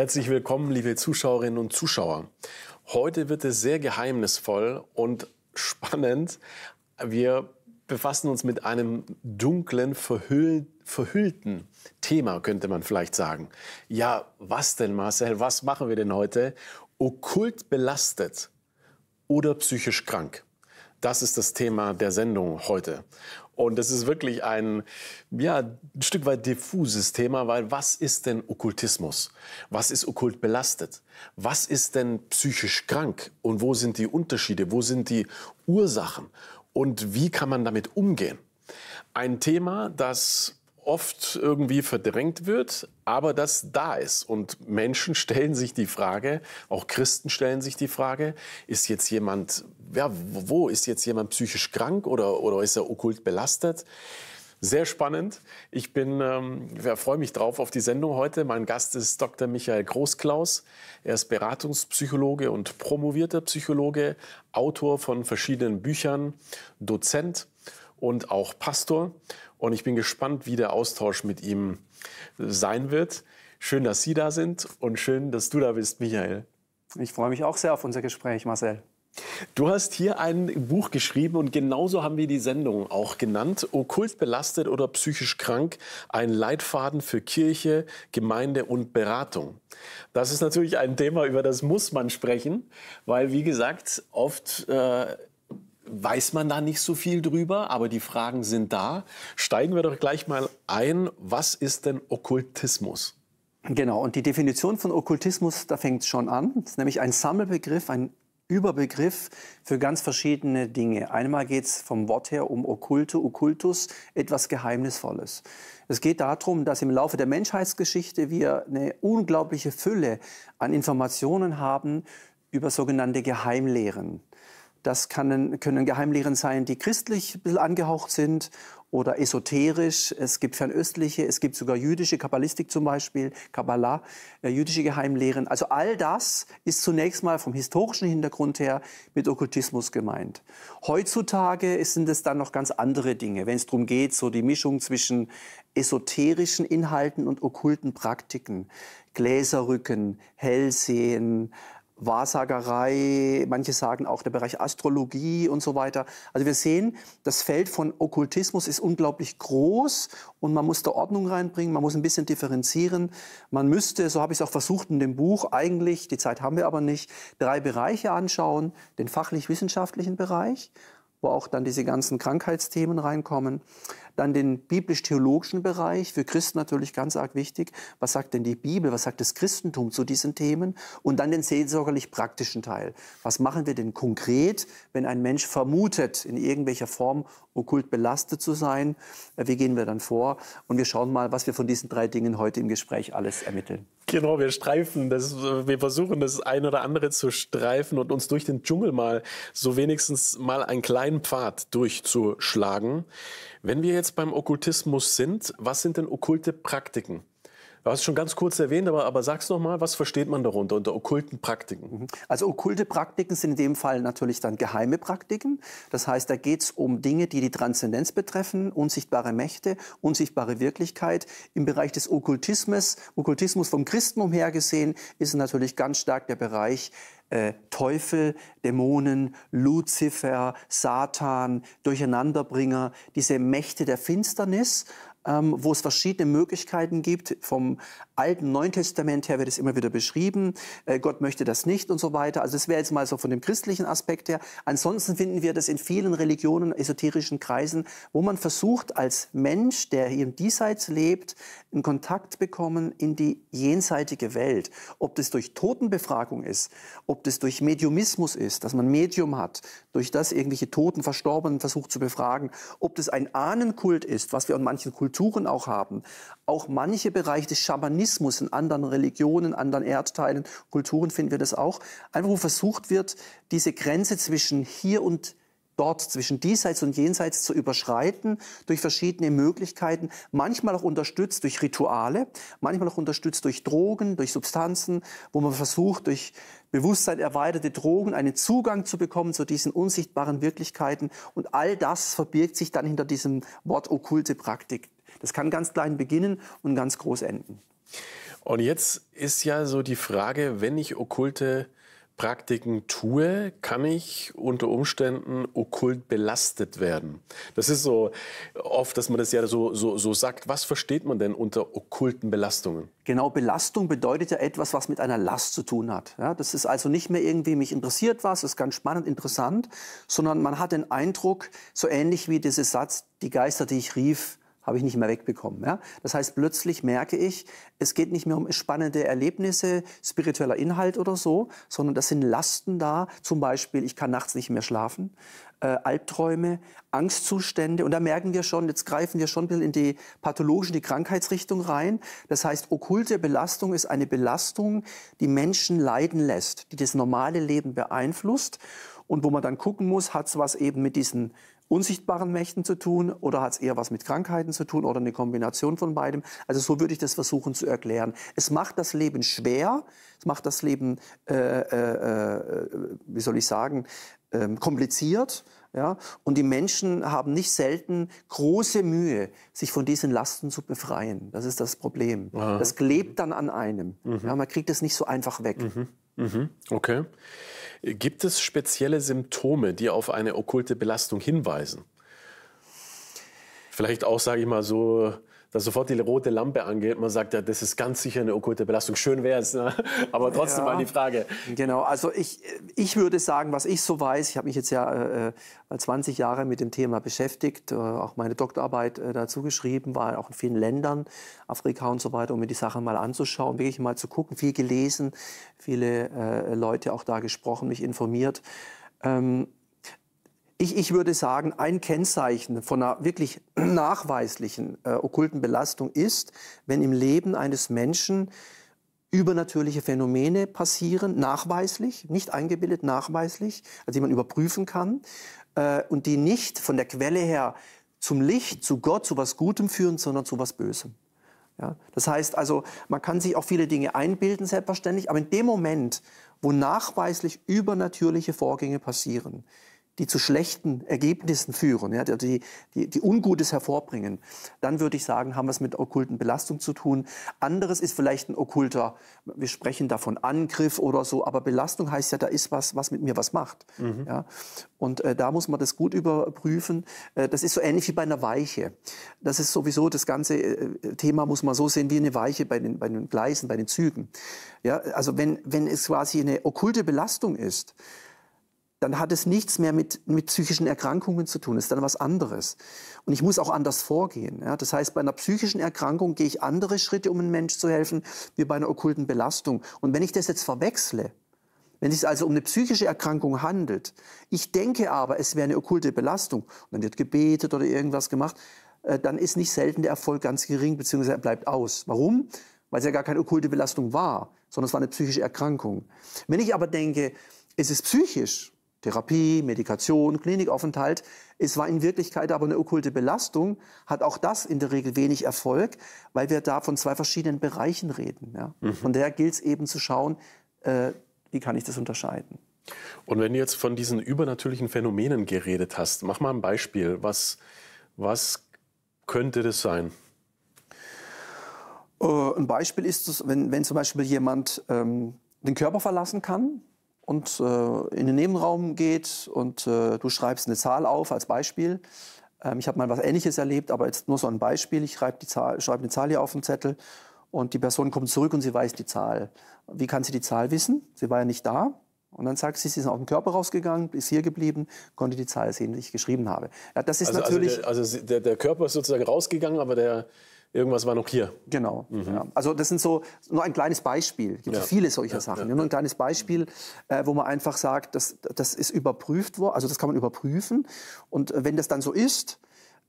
Herzlich willkommen, liebe Zuschauerinnen und Zuschauer. Heute wird es sehr geheimnisvoll und spannend. Wir befassen uns mit einem dunklen, verhüll verhüllten Thema, könnte man vielleicht sagen. Ja, was denn, Marcel? Was machen wir denn heute? Okkult belastet oder psychisch krank? Das ist das Thema der Sendung heute. Und das ist wirklich ein, ja, ein Stück weit diffuses Thema, weil was ist denn Okkultismus? Was ist okkult belastet? Was ist denn psychisch krank? Und wo sind die Unterschiede? Wo sind die Ursachen? Und wie kann man damit umgehen? Ein Thema, das oft irgendwie verdrängt wird, aber das da ist. Und Menschen stellen sich die Frage, auch Christen stellen sich die Frage, ist jetzt jemand, ja, wo ist jetzt jemand psychisch krank oder, oder ist er okkult belastet? Sehr spannend. Ich bin, ähm, freue mich drauf auf die Sendung heute. Mein Gast ist Dr. Michael Großklaus. Er ist Beratungspsychologe und promovierter Psychologe, Autor von verschiedenen Büchern, Dozent und auch Pastor. Und ich bin gespannt, wie der Austausch mit ihm sein wird. Schön, dass Sie da sind und schön, dass du da bist, Michael. Ich freue mich auch sehr auf unser Gespräch, Marcel. Du hast hier ein Buch geschrieben und genauso haben wir die Sendung auch genannt. Okkult belastet oder psychisch krank, ein Leitfaden für Kirche, Gemeinde und Beratung. Das ist natürlich ein Thema, über das muss man sprechen, weil wie gesagt, oft äh, weiß man da nicht so viel drüber, aber die Fragen sind da. Steigen wir doch gleich mal ein. Was ist denn Okkultismus? Genau, und die Definition von Okkultismus, da fängt es schon an. Es ist nämlich ein Sammelbegriff, ein Überbegriff für ganz verschiedene Dinge. Einmal geht es vom Wort her um Okkulte, Okkultus, etwas Geheimnisvolles. Es geht darum, dass im Laufe der Menschheitsgeschichte wir eine unglaubliche Fülle an Informationen haben über sogenannte Geheimlehren. Das kann, können Geheimlehren sein, die christlich ein bisschen angehaucht sind oder esoterisch. Es gibt fernöstliche, es gibt sogar jüdische Kabbalistik zum Beispiel, Kabbalah, äh, jüdische Geheimlehren. Also all das ist zunächst mal vom historischen Hintergrund her mit Okkultismus gemeint. Heutzutage sind es dann noch ganz andere Dinge, wenn es darum geht, so die Mischung zwischen esoterischen Inhalten und okkulten Praktiken. Gläserrücken, Hellsehen, Wahrsagerei, manche sagen auch der Bereich Astrologie und so weiter. Also wir sehen, das Feld von Okkultismus ist unglaublich groß und man muss da Ordnung reinbringen, man muss ein bisschen differenzieren. Man müsste, so habe ich es auch versucht in dem Buch eigentlich, die Zeit haben wir aber nicht, drei Bereiche anschauen. Den fachlich-wissenschaftlichen Bereich, wo auch dann diese ganzen Krankheitsthemen reinkommen. Dann den biblisch-theologischen Bereich, für Christen natürlich ganz arg wichtig. Was sagt denn die Bibel, was sagt das Christentum zu diesen Themen? Und dann den seelsorgerlich-praktischen Teil. Was machen wir denn konkret, wenn ein Mensch vermutet, in irgendwelcher Form okkult belastet zu sein? Äh, wie gehen wir dann vor? Und wir schauen mal, was wir von diesen drei Dingen heute im Gespräch alles ermitteln. Genau, wir streifen das, äh, wir versuchen das ein oder andere zu streifen und uns durch den Dschungel mal so wenigstens mal einen kleinen Pfad durchzuschlagen. Wenn wir jetzt beim Okkultismus sind, was sind denn okkulte Praktiken? Du hast es schon ganz kurz erwähnt, aber, aber sag's nochmal, was versteht man darunter unter okkulten Praktiken? Mhm. Also okkulte Praktiken sind in dem Fall natürlich dann geheime Praktiken. Das heißt, da geht's um Dinge, die die Transzendenz betreffen, unsichtbare Mächte, unsichtbare Wirklichkeit. Im Bereich des Okkultismus, Okkultismus vom Christen her gesehen, ist natürlich ganz stark der Bereich äh, Teufel, Dämonen, Luzifer, Satan, Durcheinanderbringer, diese Mächte der Finsternis ähm, wo es verschiedene Möglichkeiten gibt. Vom alten Neuen Testament her wird es immer wieder beschrieben. Äh, Gott möchte das nicht und so weiter. Also das wäre jetzt mal so von dem christlichen Aspekt her. Ansonsten finden wir das in vielen Religionen, esoterischen Kreisen, wo man versucht, als Mensch, der hier im Diesseits lebt, einen Kontakt bekommen in die jenseitige Welt. Ob das durch Totenbefragung ist, ob das durch Mediumismus ist, dass man Medium hat, durch das irgendwelche Toten, Verstorbenen versucht zu befragen, ob das ein Ahnenkult ist, was wir an manchen Kulturen Kulturen auch haben, auch manche Bereiche des Schamanismus in anderen Religionen, anderen Erdteilen, Kulturen finden wir das auch, einfach wo versucht wird, diese Grenze zwischen hier und dort zwischen diesseits und jenseits zu überschreiten durch verschiedene Möglichkeiten, manchmal auch unterstützt durch Rituale, manchmal auch unterstützt durch Drogen, durch Substanzen, wo man versucht, durch Bewusstsein erweiterte Drogen einen Zugang zu bekommen zu diesen unsichtbaren Wirklichkeiten. Und all das verbirgt sich dann hinter diesem Wort okkulte Praktik. Das kann ganz klein beginnen und ganz groß enden. Und jetzt ist ja so die Frage, wenn ich okkulte Praktiken tue, kann ich unter Umständen okkult belastet werden. Das ist so oft, dass man das ja so, so, so sagt. Was versteht man denn unter okkulten Belastungen? Genau, Belastung bedeutet ja etwas, was mit einer Last zu tun hat. Ja, das ist also nicht mehr irgendwie, mich interessiert was, ist ganz spannend, interessant, sondern man hat den Eindruck, so ähnlich wie dieser Satz, die Geister, die ich rief, habe ich nicht mehr wegbekommen. Ja? Das heißt, plötzlich merke ich, es geht nicht mehr um spannende Erlebnisse, spiritueller Inhalt oder so, sondern das sind Lasten da. Zum Beispiel, ich kann nachts nicht mehr schlafen, äh, Albträume, Angstzustände. Und da merken wir schon, jetzt greifen wir schon ein bisschen in die pathologische, die Krankheitsrichtung rein. Das heißt, okkulte Belastung ist eine Belastung, die Menschen leiden lässt, die das normale Leben beeinflusst und wo man dann gucken muss, hat es was eben mit diesen unsichtbaren Mächten zu tun oder hat es eher was mit Krankheiten zu tun oder eine Kombination von beidem? Also so würde ich das versuchen zu erklären. Es macht das Leben schwer, es macht das Leben, äh, äh, äh wie soll ich sagen, äh, kompliziert. Ja? Und die Menschen haben nicht selten große Mühe, sich von diesen Lasten zu befreien. Das ist das Problem. Aha. Das klebt dann an einem. Mhm. Ja, man kriegt es nicht so einfach weg. Mhm. Mhm. Okay. Gibt es spezielle Symptome, die auf eine okkulte Belastung hinweisen? Vielleicht auch, sage ich mal so, dass sofort die rote Lampe angeht. Man sagt ja, das ist ganz sicher eine okkulte Belastung. Schön wäre es, ne? aber trotzdem ja, mal die Frage. Genau, also ich, ich würde sagen, was ich so weiß, ich habe mich jetzt ja äh, 20 äh, Jahre mit dem Thema beschäftigt, äh, auch meine Doktorarbeit äh, dazu geschrieben, war auch in vielen Ländern, Afrika und so weiter, um mir die Sache mal anzuschauen, wirklich mal zu gucken, viel gelesen, viele äh, Leute auch da gesprochen, mich informiert. Ähm, ich, ich würde sagen, ein Kennzeichen von einer wirklich nachweislichen äh, okkulten Belastung ist, wenn im Leben eines Menschen übernatürliche Phänomene passieren, nachweislich, nicht eingebildet, nachweislich, also die man überprüfen kann, äh, und die nicht von der Quelle her zum Licht, zu Gott, zu was Gutem führen, sondern zu was Bösem. Ja? Das heißt also, man kann sich auch viele Dinge einbilden, selbstverständlich, aber in dem Moment, wo nachweislich übernatürliche Vorgänge passieren, die zu schlechten Ergebnissen führen, ja, die, die, die Ungutes hervorbringen, dann würde ich sagen, haben wir es mit okkulten Belastungen zu tun. Anderes ist vielleicht ein okkulter, wir sprechen davon Angriff oder so, aber Belastung heißt ja, da ist was, was mit mir was macht. Mhm. Ja. Und äh, da muss man das gut überprüfen. Äh, das ist so ähnlich wie bei einer Weiche. Das ist sowieso das ganze äh, Thema, muss man so sehen, wie eine Weiche bei den, bei den Gleisen, bei den Zügen. Ja, also wenn, wenn es quasi eine okkulte Belastung ist, dann hat es nichts mehr mit, mit psychischen Erkrankungen zu tun, ist dann was anderes. Und ich muss auch anders vorgehen. Ja? Das heißt, bei einer psychischen Erkrankung gehe ich andere Schritte, um einem Menschen zu helfen, wie bei einer okkulten Belastung. Und wenn ich das jetzt verwechsle, wenn es sich also um eine psychische Erkrankung handelt, ich denke aber, es wäre eine okkulte Belastung, und dann wird gebetet oder irgendwas gemacht, äh, dann ist nicht selten der Erfolg ganz gering, beziehungsweise er bleibt aus. Warum? Weil es ja gar keine okkulte Belastung war, sondern es war eine psychische Erkrankung. Wenn ich aber denke, es ist psychisch, Therapie, Medikation, Klinikaufenthalt. Es war in Wirklichkeit aber eine okkulte Belastung, hat auch das in der Regel wenig Erfolg, weil wir da von zwei verschiedenen Bereichen reden. Ja? Mhm. Von daher gilt es eben zu schauen, äh, wie kann ich das unterscheiden. Und wenn du jetzt von diesen übernatürlichen Phänomenen geredet hast, mach mal ein Beispiel. Was, was könnte das sein? Äh, ein Beispiel ist, wenn, wenn zum Beispiel jemand ähm, den Körper verlassen kann, und äh, in den Nebenraum geht und äh, du schreibst eine Zahl auf als Beispiel. Ähm, ich habe mal was Ähnliches erlebt, aber jetzt nur so ein Beispiel. Ich schreibe schreib eine Zahl hier auf den Zettel und die Person kommt zurück und sie weiß die Zahl. Wie kann sie die Zahl wissen? Sie war ja nicht da. Und dann sagt sie, sie ist aus dem Körper rausgegangen, ist hier geblieben, konnte die Zahl sehen, die ich geschrieben habe. Ja, das ist also, also natürlich. Also, der, also der, der Körper ist sozusagen rausgegangen, aber der, irgendwas war noch hier. Genau. Mhm. Ja. Also das sind so nur ein kleines Beispiel. Es gibt ja. viele solcher ja, Sachen. Nur ein kleines Beispiel, äh, wo man einfach sagt, das, das ist überprüft worden, also das kann man überprüfen. Und äh, wenn das dann so ist,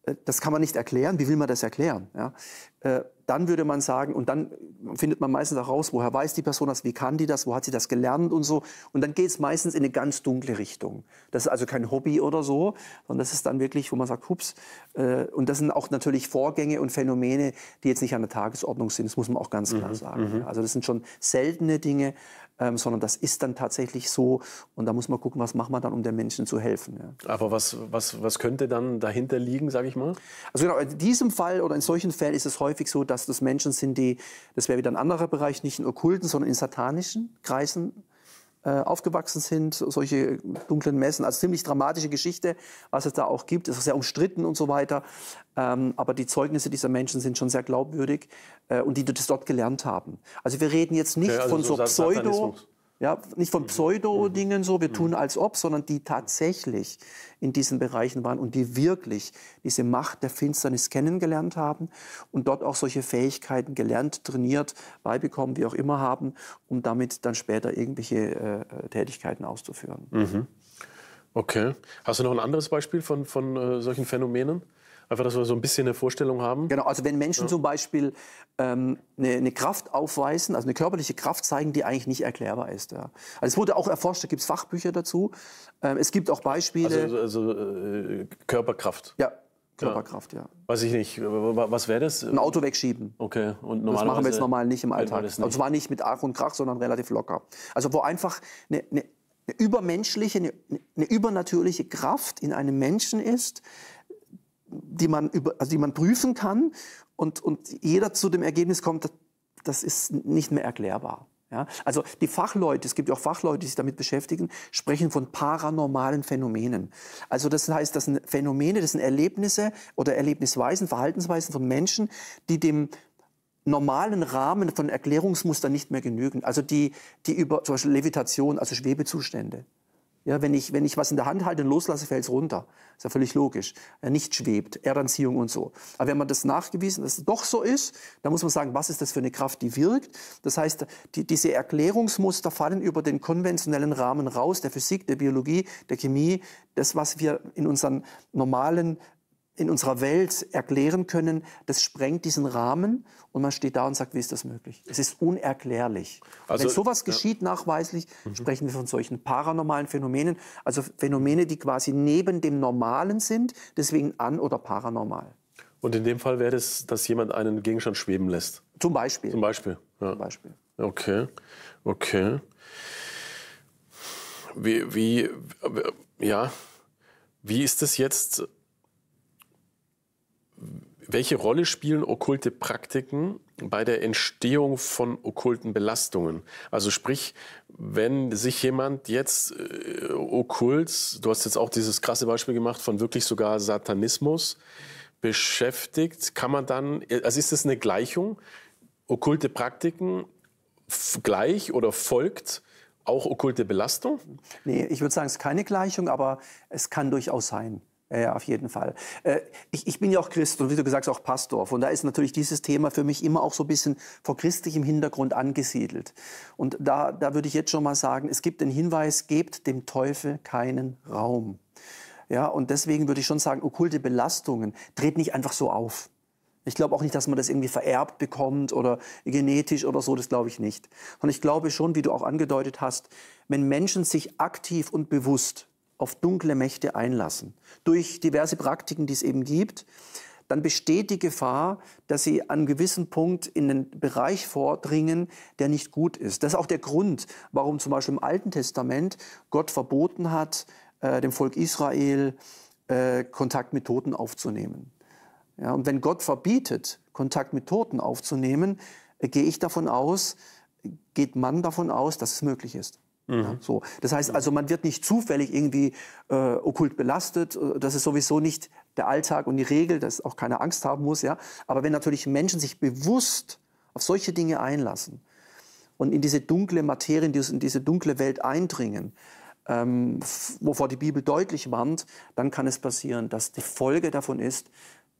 äh, das kann man nicht erklären. Wie will man das erklären? Ja? Äh, dann würde man sagen, und dann findet man meistens auch raus, woher weiß die Person das, wie kann die das, wo hat sie das gelernt und so. Und dann geht es meistens in eine ganz dunkle Richtung. Das ist also kein Hobby oder so, sondern das ist dann wirklich, wo man sagt, hups. Äh, und das sind auch natürlich Vorgänge und Phänomene, die jetzt nicht an der Tagesordnung sind. Das muss man auch ganz mhm, klar mhm. sagen. Also das sind schon seltene Dinge, ähm, sondern das ist dann tatsächlich so. Und da muss man gucken, was machen wir dann, um den Menschen zu helfen. Ja. Aber was, was, was könnte dann dahinter liegen, sage ich mal? Also genau, in diesem Fall oder in solchen Fällen ist es häufig so, dass dass das Menschen sind die, das wäre wieder ein anderer Bereich, nicht in okkulten, sondern in satanischen Kreisen äh, aufgewachsen sind, solche dunklen Messen, also ziemlich dramatische Geschichte, was es da auch gibt, es ist sehr umstritten und so weiter. Ähm, aber die Zeugnisse dieser Menschen sind schon sehr glaubwürdig äh, und die, das dort gelernt haben. Also wir reden jetzt nicht okay, also von so, so Pseudo. Ja, nicht von mhm. Pseudo-Dingen mhm. so, wir tun mhm. als ob, sondern die tatsächlich in diesen Bereichen waren und die wirklich diese Macht der Finsternis kennengelernt haben und dort auch solche Fähigkeiten gelernt, trainiert, beibekommen, wie auch immer haben, um damit dann später irgendwelche äh, Tätigkeiten auszuführen. Mhm. Okay. Hast du noch ein anderes Beispiel von, von äh, solchen Phänomenen? Einfach, dass wir so ein bisschen eine Vorstellung haben. Genau, also wenn Menschen ja. zum Beispiel ähm, eine, eine, Kraft aufweisen, also eine körperliche Kraft zeigen, die eigentlich nicht erklärbar ist. Ja. Also es wurde auch erforscht, da gibt es Fachbücher dazu. Ähm, es gibt auch Beispiele. Also, also äh, Körperkraft. Ja, Körperkraft, ja. Weiß ich nicht. Was wäre das? Ein Auto wegschieben. Okay. Und normalerweise das machen wir jetzt normal nicht im Alltag. Nicht. Und also zwar nicht mit Ach und Krach, sondern relativ locker. Also wo einfach eine, eine, eine übermenschliche, eine, eine, übernatürliche Kraft in einem Menschen ist, die man, über, also die man prüfen kann und, und jeder zu dem Ergebnis kommt, das ist nicht mehr erklärbar. Ja? Also die Fachleute, es gibt ja auch Fachleute, die sich damit beschäftigen, sprechen von paranormalen Phänomenen. Also das heißt, das sind Phänomene, das sind Erlebnisse oder Erlebnisweisen, Verhaltensweisen von Menschen, die dem normalen Rahmen von Erklärungsmustern nicht mehr genügen. Also die, die über zum Beispiel Levitation, also Schwebezustände. Ja, wenn, ich, wenn ich was in der Hand halte und loslasse, fällt es runter. Ist ja völlig logisch. Nicht schwebt, Erdanziehung und so. Aber wenn man das nachgewiesen, dass es doch so ist, dann muss man sagen, was ist das für eine Kraft, die wirkt? Das heißt, die, diese Erklärungsmuster fallen über den konventionellen Rahmen raus, der Physik, der Biologie, der Chemie, das, was wir in unseren normalen in unserer Welt erklären können, das sprengt diesen Rahmen und man steht da und sagt, wie ist das möglich? Es ist unerklärlich. Also, wenn sowas ja. geschieht nachweislich, mhm. sprechen wir von solchen paranormalen Phänomenen, also Phänomene, die quasi neben dem Normalen sind, deswegen an- oder paranormal. Und in dem Fall wäre es, dass jemand einen Gegenstand schweben lässt? Zum Beispiel. Zum Beispiel, ja. Zum Beispiel. Okay, okay. Wie, wie, ja, wie ist das jetzt welche Rolle spielen okkulte Praktiken bei der Entstehung von okkulten Belastungen? Also sprich, wenn sich jemand jetzt äh, okkult, du hast jetzt auch dieses krasse Beispiel gemacht von wirklich sogar Satanismus beschäftigt, kann man dann, also ist das eine Gleichung? Okkulte Praktiken gleich oder folgt auch okkulte Belastung? Nee, ich würde sagen, es ist keine Gleichung, aber es kann durchaus sein. Ja, auf jeden Fall. Äh, ich, ich, bin ja auch Christ und wie du gesagt hast, auch Pastor. Und da ist natürlich dieses Thema für mich immer auch so ein bisschen vor christlichem Hintergrund angesiedelt. Und da, da würde ich jetzt schon mal sagen, es gibt den Hinweis, gebt dem Teufel keinen Raum. Ja, und deswegen würde ich schon sagen, okkulte Belastungen treten nicht einfach so auf. Ich glaube auch nicht, dass man das irgendwie vererbt bekommt oder genetisch oder so, das glaube ich nicht. Und ich glaube schon, wie du auch angedeutet hast, wenn Menschen sich aktiv und bewusst auf dunkle Mächte einlassen. Durch diverse Praktiken, die es eben gibt, dann besteht die Gefahr, dass sie an einem gewissen Punkt in den Bereich vordringen, der nicht gut ist. Das ist auch der Grund, warum zum Beispiel im Alten Testament Gott verboten hat, äh, dem Volk Israel äh, Kontakt mit Toten aufzunehmen. Ja, und wenn Gott verbietet, Kontakt mit Toten aufzunehmen, äh, gehe ich davon aus, äh, geht man davon aus, dass es möglich ist. Mhm. Ja, so. Das heißt also, man wird nicht zufällig irgendwie äh, okkult belastet. Äh, das ist sowieso nicht der Alltag und die Regel, dass auch keiner Angst haben muss. Ja? Aber wenn natürlich Menschen sich bewusst auf solche Dinge einlassen und in diese dunkle Materie, in diese dunkle Welt eindringen, ähm, wovor die Bibel deutlich warnt, dann kann es passieren, dass die Folge davon ist,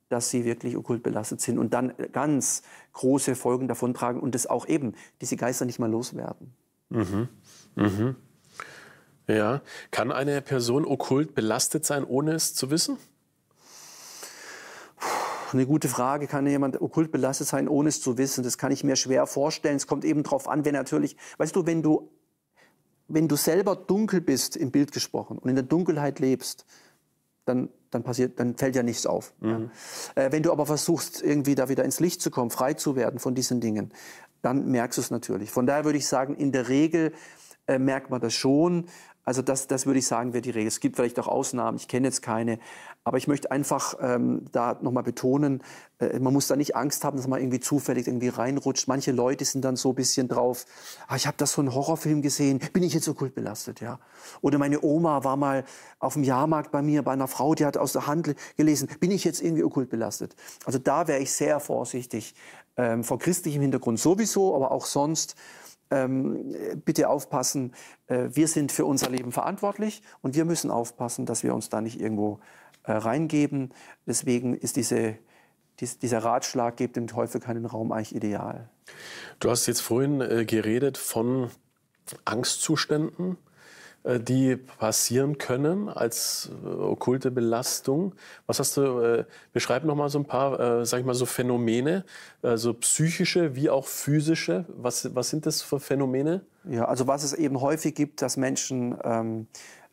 dass sie wirklich okkult belastet sind und dann äh, ganz große Folgen davon tragen und das auch eben diese Geister nicht mal loswerden. Mhm. Mhm. Ja. Kann eine Person okkult belastet sein, ohne es zu wissen? Eine gute Frage. Kann jemand okkult belastet sein, ohne es zu wissen? Das kann ich mir schwer vorstellen. Es kommt eben darauf an, wenn natürlich, weißt du, wenn du, wenn du selber dunkel bist, im Bild gesprochen, und in der Dunkelheit lebst, dann, dann, passiert, dann fällt ja nichts auf. Mhm. Ja. Äh, wenn du aber versuchst, irgendwie da wieder ins Licht zu kommen, frei zu werden von diesen Dingen, dann merkst du es natürlich. Von daher würde ich sagen, in der Regel äh, merkt man das schon. Also das, das würde ich sagen, wäre die Regel. Es gibt vielleicht auch Ausnahmen, ich kenne jetzt keine. Aber ich möchte einfach ähm, da nochmal betonen, äh, man muss da nicht Angst haben, dass man irgendwie zufällig irgendwie reinrutscht. Manche Leute sind dann so ein bisschen drauf, ah, ich habe das so einen Horrorfilm gesehen, bin ich jetzt so kultbelastet, ja. Oder meine Oma war mal auf dem Jahrmarkt bei mir, bei einer Frau, die hat aus der Hand gelesen, bin ich jetzt irgendwie okkultbelastet. Also da wäre ich sehr vorsichtig, ähm, vor christlichem Hintergrund sowieso, aber auch sonst ähm, bitte aufpassen, äh, wir sind für unser Leben verantwortlich und wir müssen aufpassen, dass wir uns da nicht irgendwo äh, reingeben. Deswegen ist diese, dies, dieser Ratschlag, gebt dem Teufel keinen Raum, eigentlich ideal. Du hast jetzt vorhin äh, geredet von Angstzuständen. Äh, die passieren können als äh, okkulte Belastung. Was hast du, äh, beschreib noch mal so ein paar, äh, sag ich mal, so Phänomene, äh, so psychische wie auch physische. Was, was sind das für Phänomene? Ja, also was es eben häufig gibt, dass Menschen, ähm,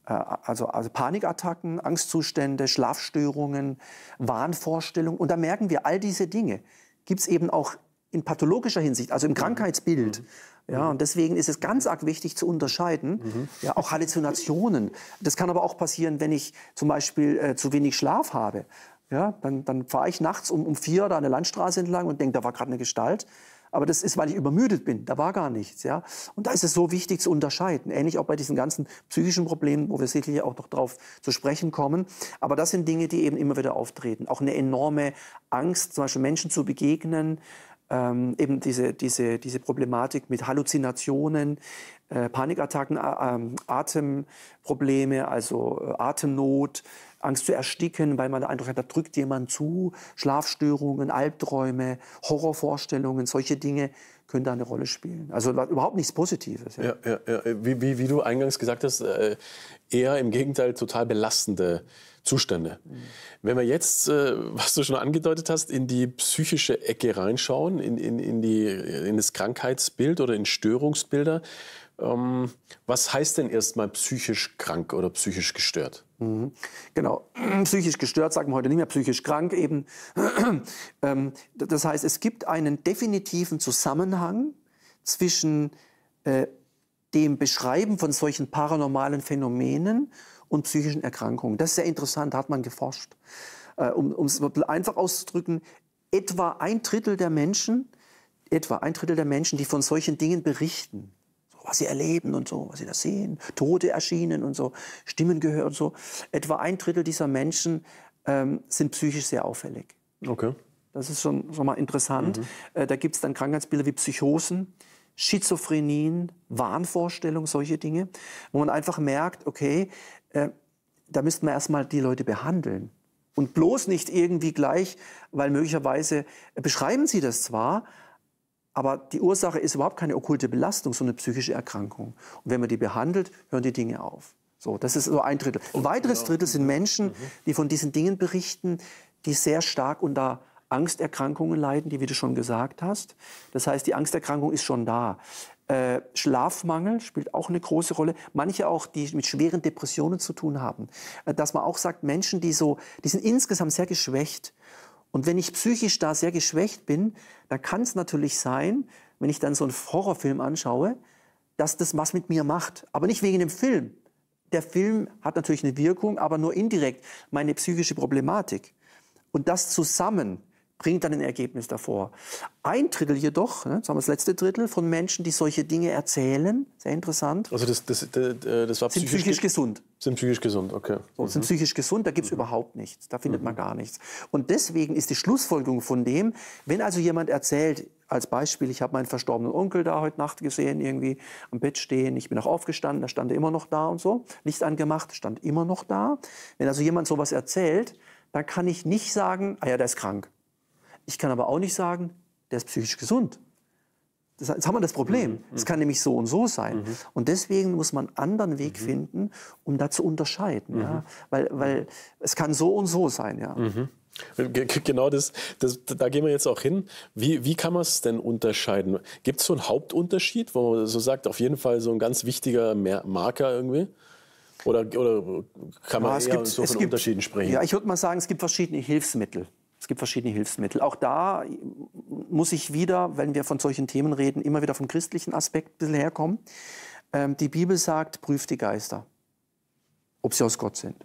äh, also, also Panikattacken, Angstzustände, Schlafstörungen, Wahnvorstellungen, und da merken wir, all diese Dinge gibt es eben auch in pathologischer Hinsicht, also im mhm. Krankheitsbild. Mhm. Ja, und deswegen ist es ganz arg wichtig zu unterscheiden, mhm. ja, auch Halluzinationen. Das kann aber auch passieren, wenn ich zum Beispiel äh, zu wenig Schlaf habe. Ja, dann, dann fahre ich nachts um, um vier da an der Landstraße entlang und denke, da war gerade eine Gestalt. Aber das ist, weil ich übermüdet bin. Da war gar nichts. Ja? Und da ist es so wichtig zu unterscheiden. Ähnlich auch bei diesen ganzen psychischen Problemen, wo wir sicherlich auch noch drauf zu sprechen kommen. Aber das sind Dinge, die eben immer wieder auftreten. Auch eine enorme Angst, zum Beispiel Menschen zu begegnen, ähm, eben diese, diese, diese Problematik mit Halluzinationen, äh, Panikattacken, äh, Atemprobleme, also äh, Atemnot, Angst zu ersticken, weil man den Eindruck hat, da drückt jemand zu, Schlafstörungen, Albträume, Horrorvorstellungen, solche Dinge können da eine Rolle spielen. Also überhaupt nichts Positives. Ja. Ja, ja, wie, wie, wie, du eingangs gesagt hast, äh, eher im Gegenteil total belastende Zustände. Mhm. Wenn wir jetzt, äh, was du schon angedeutet hast, in die psychische Ecke reinschauen, in, in, in, die, in das Krankheitsbild oder in Störungsbilder, ähm, was heißt denn erstmal psychisch krank oder psychisch gestört? Mhm. Genau, psychisch gestört sagen wir heute nicht mehr, psychisch krank eben. ähm, das heißt, es gibt einen definitiven Zusammenhang zwischen äh, dem Beschreiben von solchen paranormalen Phänomenen und psychischen Erkrankungen. Das ist sehr interessant, da hat man geforscht. Äh, um es einfach auszudrücken, etwa ein Drittel der Menschen, etwa ein Drittel der Menschen, die von solchen Dingen berichten, so, was sie erleben und so, was sie da sehen, Tote erschienen und so, Stimmen gehört und so, etwa ein Drittel dieser Menschen ähm, sind psychisch sehr auffällig. Okay. Das ist schon, schon mal interessant. Mhm. Äh, da gibt es dann Krankheitsbilder wie Psychosen, Schizophrenien, Wahnvorstellungen, solche Dinge, wo man einfach merkt, okay, äh, da müssten wir erstmal die Leute behandeln. Und bloß nicht irgendwie gleich, weil möglicherweise beschreiben sie das zwar, aber die Ursache ist überhaupt keine okkulte Belastung, sondern eine psychische Erkrankung. Und wenn man die behandelt, hören die Dinge auf. So, das ist so ein Drittel. Ein weiteres genau. Drittel sind mhm. Menschen, mhm. die von diesen Dingen berichten, die sehr stark unter Angsterkrankungen leiden, die wie du schon gesagt hast. Das heißt, die Angsterkrankung ist schon da. Äh, Schlafmangel spielt auch eine große Rolle. Manche auch, die mit schweren Depressionen zu tun haben. Äh, dass man auch sagt, Menschen, die so, die sind insgesamt sehr geschwächt. Und wenn ich psychisch da sehr geschwächt bin, dann kann es natürlich sein, wenn ich dann so einen Horrorfilm anschaue, dass das was mit mir macht. Aber nicht wegen dem Film. Der Film hat natürlich eine Wirkung, aber nur indirekt meine psychische Problematik. Und das zusammen bringt dann ein Ergebnis davor. Ein Drittel jedoch, ne, sagen wir das letzte Drittel, von Menschen, die solche Dinge erzählen, sehr interessant. Also das, das, das, äh, das war sind psychisch, psychisch gesund. Sind psychisch gesund, okay. So, mhm. Sind psychisch gesund, da gibt es mhm. überhaupt nichts, da findet mhm. man gar nichts. Und deswegen ist die Schlussfolgerung von dem, wenn also jemand erzählt, als Beispiel, ich habe meinen verstorbenen Onkel da heute Nacht gesehen, irgendwie am Bett stehen, ich bin auch aufgestanden, da stand er immer noch da und so, Licht angemacht, stand immer noch da. Wenn also jemand sowas erzählt, dann kann ich nicht sagen, ah ja, der ist krank. Ich kann aber auch nicht sagen, der ist psychisch gesund. Das, jetzt haben wir das Problem. Mhm. Es mhm. kann nämlich so und so sein. Mhm. Und deswegen muss man einen anderen Weg mhm. finden, um da zu unterscheiden. Ja? Mhm. Weil, weil es kann so und so sein. Ja? Mhm. Genau das, das, da gehen wir jetzt auch hin. Wie, wie kann man es denn unterscheiden? Gibt es so einen Hauptunterschied, wo man so sagt, auf jeden Fall so ein ganz wichtiger Marker irgendwie? Oder, oder kann man ja, eher gibt, so von Unterschieden sprechen? Ja, ich würde mal sagen, es gibt verschiedene Hilfsmittel. Es gibt verschiedene Hilfsmittel. Auch da muss ich wieder, wenn wir von solchen Themen reden, immer wieder vom christlichen Aspekt ein bisschen herkommen. Ähm, die Bibel sagt, prüft die Geister, ob sie aus Gott sind.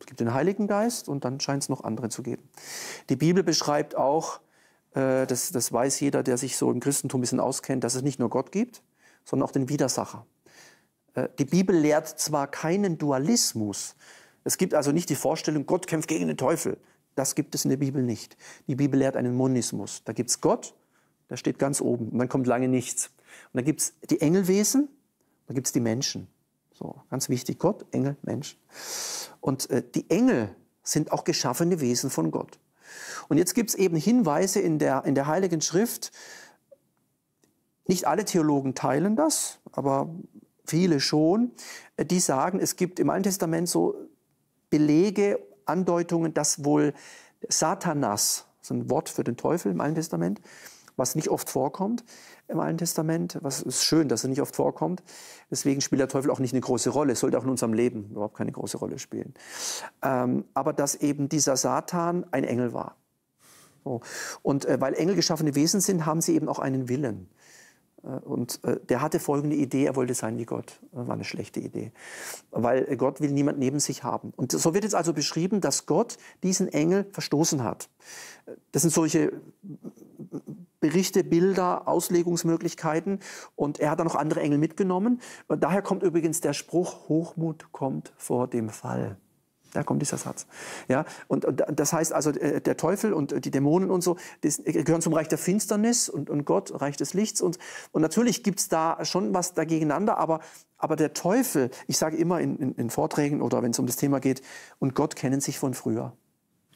Es gibt den Heiligen Geist und dann scheint es noch andere zu geben. Die Bibel beschreibt auch, äh, das, das weiß jeder, der sich so im Christentum ein bisschen auskennt, dass es nicht nur Gott gibt, sondern auch den Widersacher. Äh, die Bibel lehrt zwar keinen Dualismus, es gibt also nicht die Vorstellung, Gott kämpft gegen den Teufel. Das gibt es in der Bibel nicht. Die Bibel lehrt einen Monismus. Da gibt es Gott, da steht ganz oben und dann kommt lange nichts. Und dann gibt es die Engelwesen, dann gibt es die Menschen. So, ganz wichtig, Gott, Engel, Mensch. Und äh, die Engel sind auch geschaffene Wesen von Gott. Und jetzt gibt es eben Hinweise in der, in der Heiligen Schrift. Nicht alle Theologen teilen das, aber viele schon, äh, die sagen, es gibt im Alten Testament so Belege Andeutungen, dass wohl Satanas, so ein Wort für den Teufel im Alten Testament, was nicht oft vorkommt im Alten Testament, was ist schön, dass er nicht oft vorkommt. Deswegen spielt der Teufel auch nicht eine große Rolle, sollte auch in unserem Leben überhaupt keine große Rolle spielen. Ähm, aber dass eben dieser Satan ein Engel war. So. Und äh, weil Engel geschaffene Wesen sind, haben sie eben auch einen Willen. Äh, und äh, der hatte folgende Idee, er wollte sein wie Gott. Äh, war eine schlechte Idee. Weil Gott will niemand neben sich haben. Und so wird jetzt also beschrieben, dass Gott diesen Engel verstoßen hat. Das sind solche Berichte, Bilder, Auslegungsmöglichkeiten. Und er hat dann noch andere Engel mitgenommen. Und daher kommt übrigens der Spruch, Hochmut kommt vor dem Fall. Da kommt dieser Satz. Ja, und, und das heißt also, äh, der Teufel und äh, die Dämonen und so, das äh, gehören zum Reich der Finsternis und, und Gott, Reich des Lichts. Und, und natürlich es da schon was dagegeneinander, aber, aber der Teufel, ich sage immer in, in, in Vorträgen oder wenn es um das Thema geht, und Gott kennen sich von früher.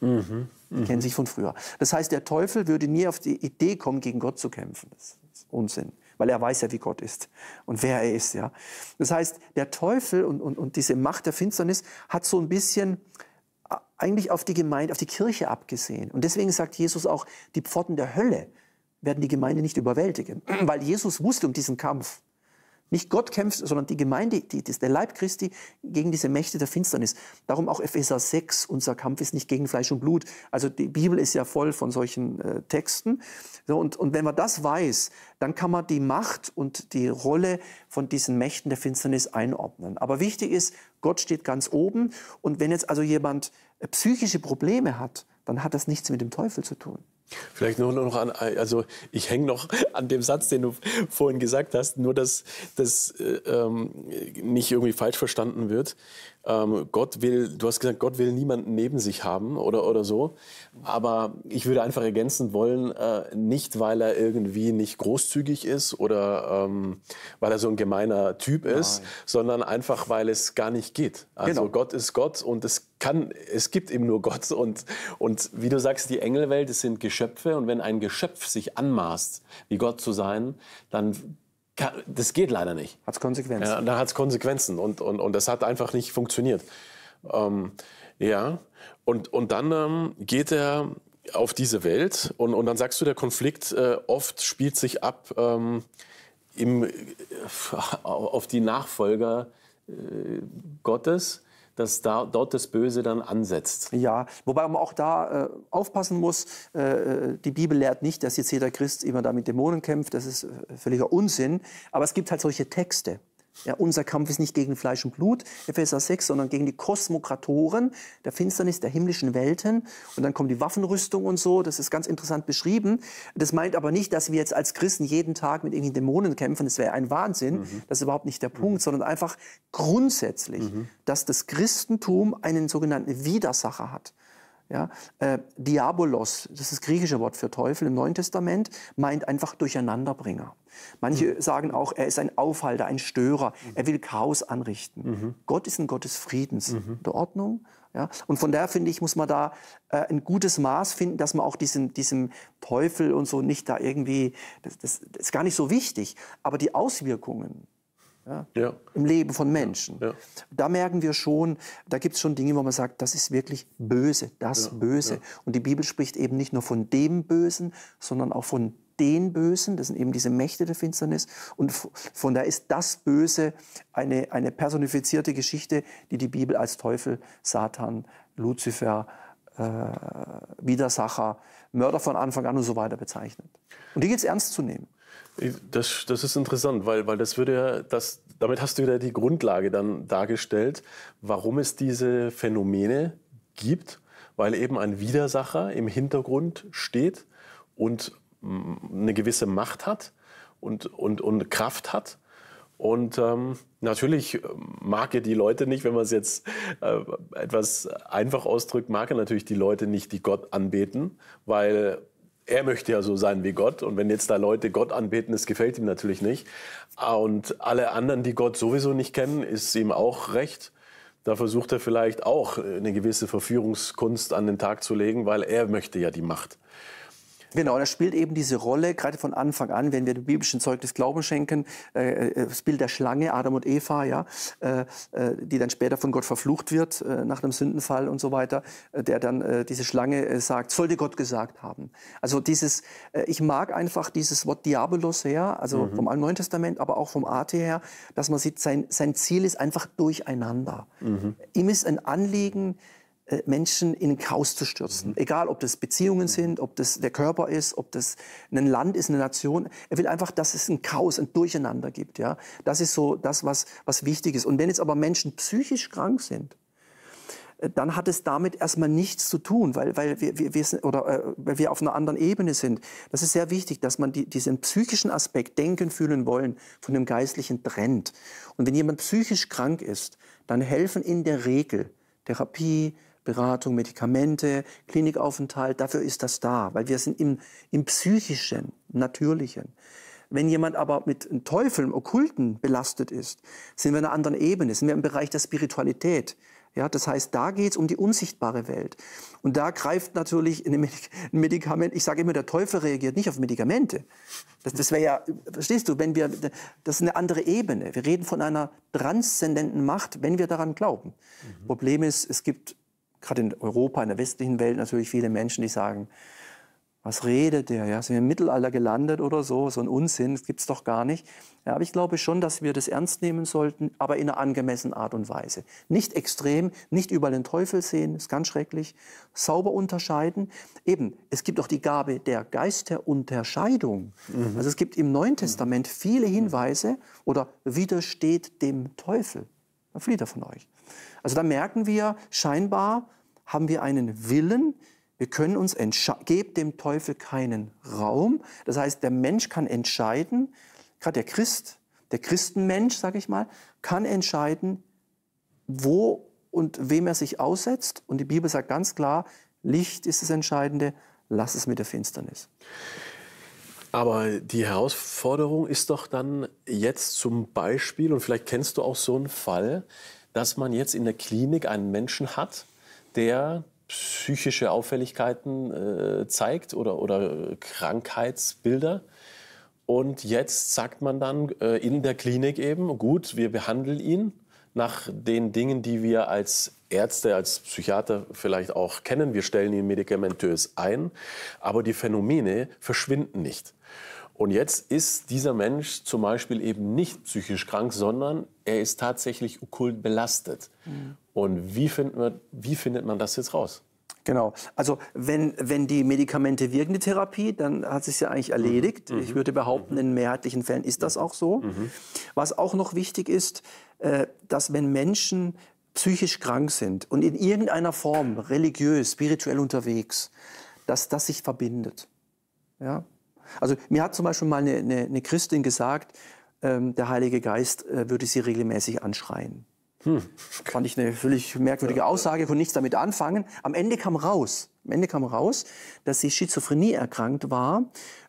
Mhm, mh. Kennen mhm. sich von früher. Das heißt, der Teufel würde nie auf die Idee kommen, gegen Gott zu kämpfen. Das ist Unsinn weil er weiß ja, wie Gott ist und wer er ist. Ja. Das heißt, der Teufel und, und, und diese Macht der Finsternis hat so ein bisschen äh, eigentlich auf die Gemeinde, auf die Kirche abgesehen. Und deswegen sagt Jesus auch, die Pforten der Hölle werden die Gemeinde nicht überwältigen, weil Jesus wusste um diesen Kampf. Nicht Gott kämpft, sondern die Gemeinde, die, die, der Leib Christi gegen diese Mächte der Finsternis. Darum auch Epheser 6, unser Kampf ist nicht gegen Fleisch und Blut. Also die Bibel ist ja voll von solchen äh, Texten. So, und, und wenn man das weiß, dann kann man die Macht und die Rolle von diesen Mächten der Finsternis einordnen. Aber wichtig ist, Gott steht ganz oben. Und wenn jetzt also jemand äh, psychische Probleme hat, dann hat das nichts mit dem Teufel zu tun. Vielleicht nur noch an, also ich hänge noch an dem Satz, den du vorhin gesagt hast, nur dass das äh, ähm, nicht irgendwie falsch verstanden wird. Ähm, Gott will, du hast gesagt, Gott will niemanden neben sich haben oder, oder so. Aber ich würde einfach ergänzen wollen, äh, nicht weil er irgendwie nicht großzügig ist oder ähm, weil er so ein gemeiner Typ ist, Nein. sondern einfach, weil es gar nicht geht. Also genau. Gott ist Gott und es kann, es gibt eben nur Gott. Und, und wie du sagst, die Engelwelt, es sind Geschöpfe und wenn ein Geschöpf sich anmaßt, wie Gott zu sein, dann kann, das geht leider nicht. Hat Konsequenzen. Ja, da hat es Konsequenzen und, und, und das hat einfach nicht funktioniert. Ähm, ja, und, und dann ähm, geht er auf diese Welt und, und dann sagst du, der Konflikt äh, oft spielt sich ab ähm, im, äh, auf die Nachfolger äh, Gottes dass da, dort das Böse dann ansetzt. Ja, wobei man auch da äh, aufpassen muss. Äh, äh die Bibel lehrt nicht, dass jetzt jeder Christ immer da mit Dämonen kämpft. Das ist äh, völliger Unsinn. Aber es gibt halt solche Texte. Ja, unser Kampf ist nicht gegen Fleisch und Blut, Epheser 6, sondern gegen die Kosmokratoren der Finsternis der himmlischen Welten. Und dann kommt die Waffenrüstung und so, das ist ganz interessant beschrieben. Das meint aber nicht, dass wir jetzt als Christen jeden Tag mit irgendwelchen Dämonen kämpfen, das wäre ein Wahnsinn, mhm. das ist überhaupt nicht der mhm. Punkt, mhm. sondern einfach grundsätzlich, mhm. dass das Christentum einen sogenannten Widersacher hat. Ja? Äh, Diabolos, das ist das griechische Wort für Teufel im Neuen Testament, meint einfach Durcheinanderbringer. Manche mhm. sagen auch, er ist ein Aufhalter, ein Störer, mhm. er will Chaos anrichten. Mhm. Gott ist ein Gott des Friedens, mhm. der Ordnung. Ja? Und von daher finde ich, muss man da äh, ein gutes Maß finden, dass man auch diesem, diesem Teufel und so nicht da irgendwie, das, das, das ist gar nicht so wichtig, aber die Auswirkungen ja, ja. Im Leben von Menschen. Ja. Da merken wir schon, da gibt es schon Dinge, wo man sagt, das ist wirklich böse, das Böse. Und die Bibel spricht eben nicht nur von dem Bösen, sondern auch von den Bösen, das sind eben diese Mächte der Finsternis. Und von daher ist das Böse eine, eine personifizierte Geschichte, die die Bibel als Teufel, Satan, Luzifer, äh, Widersacher, Mörder von Anfang an und so weiter bezeichnet. Und die gilt es ernst zu nehmen. Das, das ist interessant, weil, weil das würde ja, das, damit hast du wieder die Grundlage dann dargestellt, warum es diese Phänomene gibt, weil eben ein Widersacher im Hintergrund steht und mm, eine gewisse Macht hat und, und, und Kraft hat. Und ähm, natürlich äh, mag er die Leute nicht, wenn man es jetzt äh, etwas einfach ausdrückt, mag er natürlich die Leute nicht, die Gott anbeten, weil er möchte ja so sein wie Gott. Und wenn jetzt da Leute Gott anbeten, das gefällt ihm natürlich nicht. Und alle anderen, die Gott sowieso nicht kennen, ist ihm auch recht. Da versucht er vielleicht auch äh, eine gewisse Verführungskunst an den Tag zu legen, weil er möchte ja die Macht. Genau, er spielt eben diese Rolle, gerade von Anfang an, wenn wir dem biblischen Zeugnis Glauben schenken, äh, äh das Bild der Schlange, Adam und Eva, ja, äh, äh, die dann später von Gott verflucht wird, äh, nach dem Sündenfall und so weiter, äh, der dann diese Schlange sagt, sollte Gott gesagt haben. Also dieses, ich mag einfach dieses Wort Diabolos her, also mhm. vom Neuen Testament, aber auch vom AT her, dass man sieht, sein, sein Ziel ist einfach Durcheinander. Mhm. Ihm ist ein Anliegen, äh, Menschen in Chaos zu stürzen. Mhm. Egal, ob das Beziehungen mhm. sind, ob das der Körper ist, ob das ein Land ist, eine Nation. Er will einfach, dass es ein Chaos, ein Durcheinander gibt. Ja? Das ist so das, was, was wichtig ist. Und wenn jetzt aber Menschen psychisch krank sind, äh, dann hat es damit erstmal nichts zu tun, weil, weil, wir, wir, wir, oder, äh, weil wir auf einer anderen Ebene sind. Das ist sehr wichtig, dass man die, diesen psychischen Aspekt, denken, fühlen, wollen, von dem Geistlichen trennt. Und wenn jemand psychisch krank ist, dann helfen in der Regel Therapie, Beratung, Medikamente, Klinikaufenthalt, dafür ist das da, weil wir sind im, im psychischen, natürlichen. Wenn jemand aber mit Teufeln, Okkulten belastet ist, sind wir in einer anderen Ebene, sind wir im Bereich der Spiritualität. Ja, das heißt, da geht es um die unsichtbare Welt. Und da greift natürlich ein Medikament. Ich sage immer, der Teufel reagiert nicht auf Medikamente. Das, das wäre ja, verstehst du, wenn wir, das ist eine andere Ebene. Wir reden von einer transzendenten Macht, wenn wir daran glauben. Mhm. Problem ist, es gibt gerade in Europa, in der westlichen Welt natürlich viele Menschen, die sagen, was redet der? Ja, sind wir im Mittelalter gelandet oder so? So ein Unsinn, das gibt es doch gar nicht. Ja, aber ich glaube schon, dass wir das ernst nehmen sollten, aber in einer angemessenen Art und Weise. Nicht extrem, nicht überall den Teufel sehen, ist ganz schrecklich. Sauber unterscheiden. Eben, es gibt auch die Gabe der Geisterunterscheidung. Mhm. Also es gibt im Neuen Testament viele Hinweise oder widersteht dem Teufel. Dann flieht er von euch. Also da merken wir, scheinbar haben wir einen Willen, wir können uns entscheiden, gebt dem Teufel keinen Raum. Das heißt, der Mensch kann entscheiden, gerade der Christ, der Christenmensch, sage ich mal, kann entscheiden, wo und wem er sich aussetzt. Und die Bibel sagt ganz klar, Licht ist das Entscheidende, lass es mit der Finsternis. Aber die Herausforderung ist doch dann jetzt zum Beispiel, und vielleicht kennst du auch so einen Fall, dass man jetzt in der Klinik einen Menschen hat, der psychische Auffälligkeiten äh, zeigt oder, oder Krankheitsbilder. Und jetzt sagt man dann äh, in der Klinik eben, gut, wir behandeln ihn nach den Dingen, die wir als Ärzte, als Psychiater vielleicht auch kennen. Wir stellen ihn medikamentös ein, aber die Phänomene verschwinden nicht. Und jetzt ist dieser Mensch zum Beispiel eben nicht psychisch krank, sondern er ist tatsächlich okkult belastet. Mhm. Und wie findet, man, wie findet man das jetzt raus? Genau. Also wenn, wenn die Medikamente wirken, die Therapie, dann hat sich ja eigentlich mhm. erledigt. Mhm. Ich würde behaupten, in mehrheitlichen Fällen ist das auch so. Mhm. Was auch noch wichtig ist, äh, dass wenn Menschen psychisch krank sind und in irgendeiner Form religiös, spirituell unterwegs, dass das sich verbindet. Ja? Also mir hat zum Beispiel mal eine, eine, eine Christin gesagt, ähm, der Heilige Geist äh, würde sie regelmäßig anschreien. Hm. Fand ich eine völlig merkwürdige ja. Aussage, von nichts damit anfangen. Am Ende kam raus, am Ende kam raus, dass sie Schizophrenie erkrankt war,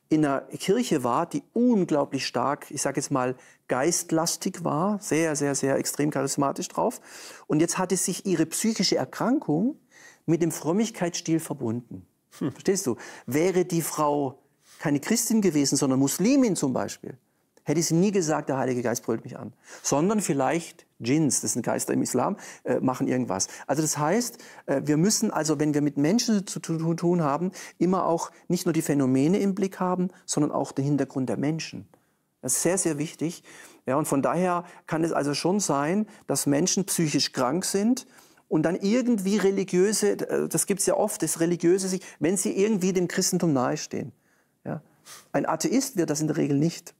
in einer Kirche war, die unglaublich stark, ich sage jetzt mal, geistlastig war, sehr, sehr, sehr extrem charismatisch drauf. Und jetzt hatte sich ihre psychische Erkrankung mit dem Frömmigkeitsstil verbunden. Hm. Verstehst du? Wäre die Frau keine Christin gewesen, sondern Muslimin zum Beispiel, hätte sie nie gesagt, der Heilige Geist brüllt mich an. Sondern vielleicht Djinns, das sind Geister im Islam, äh, machen irgendwas. Also das heißt, äh, wir müssen also, wenn wir mit Menschen zu tun haben, immer auch nicht nur die Phänomene im Blick haben, sondern auch den Hintergrund der Menschen. Das ist sehr, sehr wichtig. Ja, und von daher kann es also schon sein, dass Menschen psychisch krank sind und dann irgendwie religiöse, äh, das gibt es ja oft, das religiöse sich, wenn sie irgendwie dem Christentum nahestehen. Ein Atheist wird das in der Regel nicht.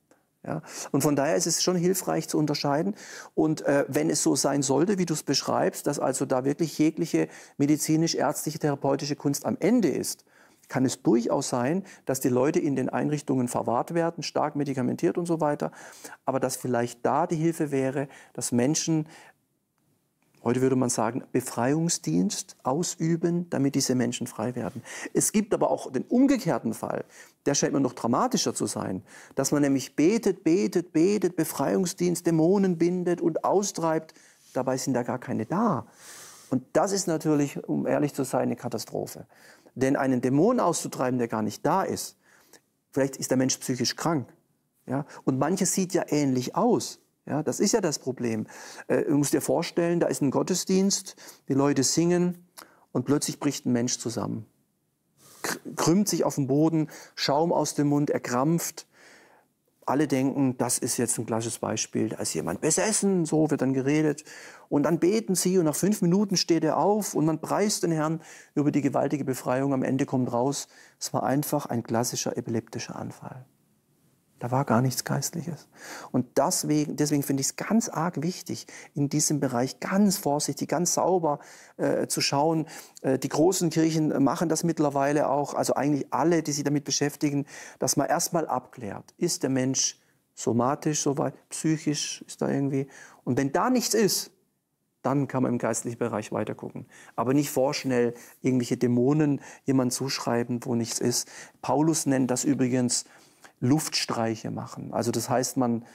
Ja? Und von daher ist es schon hilfreich zu unterscheiden. Und äh, wenn es so sein sollte, wie du es beschreibst, dass also da wirklich jegliche medizinisch-ärztliche, therapeutische Kunst am Ende ist, kann es durchaus sein, dass die Leute in den Einrichtungen verwahrt werden, stark medikamentiert und so weiter, aber dass vielleicht da die Hilfe wäre, dass Menschen heute würde man sagen, Befreiungsdienst ausüben, damit diese Menschen frei werden. Es gibt aber auch den umgekehrten Fall, der scheint mir noch dramatischer zu sein, dass man nämlich betet, betet, betet, Befreiungsdienst, Dämonen bindet und austreibt, dabei sind da gar keine da. Und das ist natürlich, um ehrlich zu sein, eine Katastrophe. Denn einen Dämon auszutreiben, der gar nicht da ist, vielleicht ist der Mensch psychisch krank. Ja? Und manches sieht ja ähnlich aus. Ja, das ist ja das Problem. Äh, du musst dir vorstellen, da ist ein Gottesdienst, die Leute singen und plötzlich bricht ein Mensch zusammen. Krümmt sich auf den Boden, Schaum aus dem Mund, erkrampft. Alle denken, das ist jetzt ein klassisches Beispiel, da ist jemand besessen, so wird dann geredet. Und dann beten sie und nach fünf Minuten steht er auf und man preist den Herrn über die gewaltige Befreiung. Am Ende kommt raus, es war einfach ein klassischer epileptischer Anfall. Da war gar nichts Geistliches. Und deswegen, deswegen finde ich es ganz arg wichtig, in diesem Bereich ganz vorsichtig, ganz sauber äh, zu schauen. Äh, die großen Kirchen machen das mittlerweile auch, also eigentlich alle, die sich damit beschäftigen, dass man erstmal abklärt, ist der Mensch somatisch soweit, psychisch ist da irgendwie. Und wenn da nichts ist, dann kann man im geistlichen Bereich weitergucken. Aber nicht vorschnell irgendwelche Dämonen jemand zuschreiben, wo nichts ist. Paulus nennt das übrigens Luftstreiche machen. Also das heißt, man,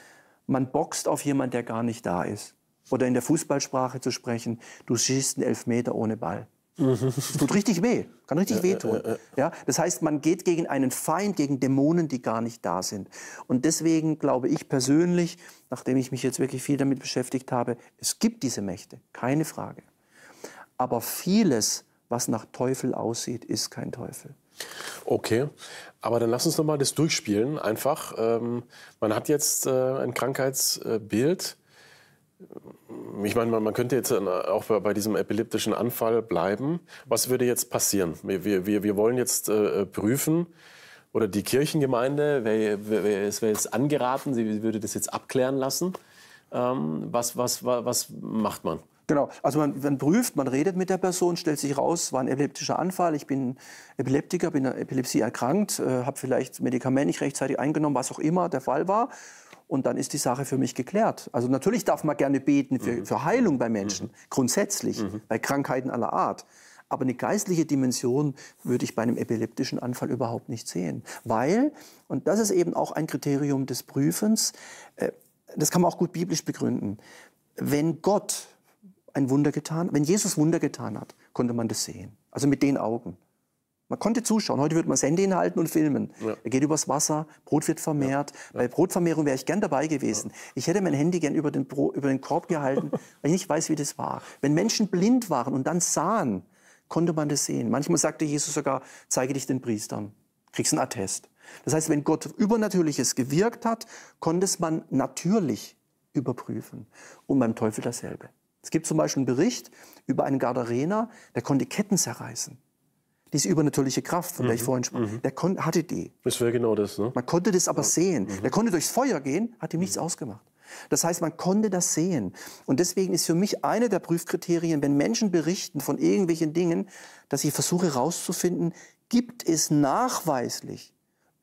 man boxt auf jemanden, der gar nicht da ist. Oder in der Fußballsprache zu sprechen, du schießt einen Elfmeter ohne Ball. Das tut richtig weh, kann richtig ja, wehtun. Ja, ja. ja, das heißt, man geht gegen einen Feind, gegen Dämonen, die gar nicht da sind. Und deswegen glaube ich persönlich, nachdem ich mich jetzt wirklich viel damit beschäftigt habe, es gibt diese Mächte, keine Frage. Aber vieles, was nach Teufel aussieht, ist kein Teufel. Okay, aber dann lass uns nochmal das durchspielen. Einfach, ähm, man hat jetzt äh, ein Krankheitsbild. Ich meine, man, könnte jetzt äh, auch bei, diesem epileptischen Anfall bleiben. Was würde jetzt passieren? Wir, wir, wir wollen jetzt äh, äh, prüfen, oder die Kirchengemeinde, es wäre jetzt angeraten, sie würde das jetzt abklären lassen. Ähm, was, was, was macht man? Genau, also man, man, prüft, man redet mit der Person, stellt sich raus, war ein epileptischer Anfall, ich bin Epileptiker, bin an Epilepsie erkrankt, äh, habe vielleicht Medikament nicht rechtzeitig eingenommen, was auch immer der Fall war. Und dann ist die Sache für mich geklärt. Also natürlich darf man gerne beten für, mhm. für Heilung bei Menschen, mhm. grundsätzlich, mhm. bei Krankheiten aller Art. Aber eine geistliche Dimension würde ich bei einem epileptischen Anfall überhaupt nicht sehen. Weil, und das ist eben auch ein Kriterium des Prüfens, äh, das kann man auch gut biblisch begründen, wenn Gott ein Wunder getan? Wenn Jesus Wunder getan hat, konnte man das sehen. Also mit den Augen. Man konnte zuschauen. Heute würde man das Handy hinhalten und filmen. Ja. Er geht übers Wasser, Brot wird vermehrt. Ja. Ja. Bei Brotvermehrung wäre ich gern dabei gewesen. Ich hätte mein Handy gern über den, Bro, über den Korb gehalten, weil ich nicht weiß, wie das war. Wenn Menschen blind waren und dann sahen, konnte man das sehen. Manchmal sagte Jesus sogar, zeige dich den Priestern, kriegst einen Attest. Das heißt, wenn Gott Übernatürliches gewirkt hat, konnte es man natürlich überprüfen. Und beim Teufel dasselbe. Es gibt zum Beispiel einen Bericht über einen Gardarena, der konnte Ketten zerreißen. Diese übernatürliche Kraft, von der mhm. ich vorhin sprach, mhm. der hatte die. Das wäre genau das, ne? Man konnte das aber ja. sehen. Mhm. Der konnte durchs Feuer gehen, hat ihm nichts mhm. ausgemacht. Das heißt, man konnte das sehen. Und deswegen ist für mich eine der Prüfkriterien, wenn Menschen berichten von irgendwelchen Dingen, dass ich versuche herauszufinden, gibt es nachweislich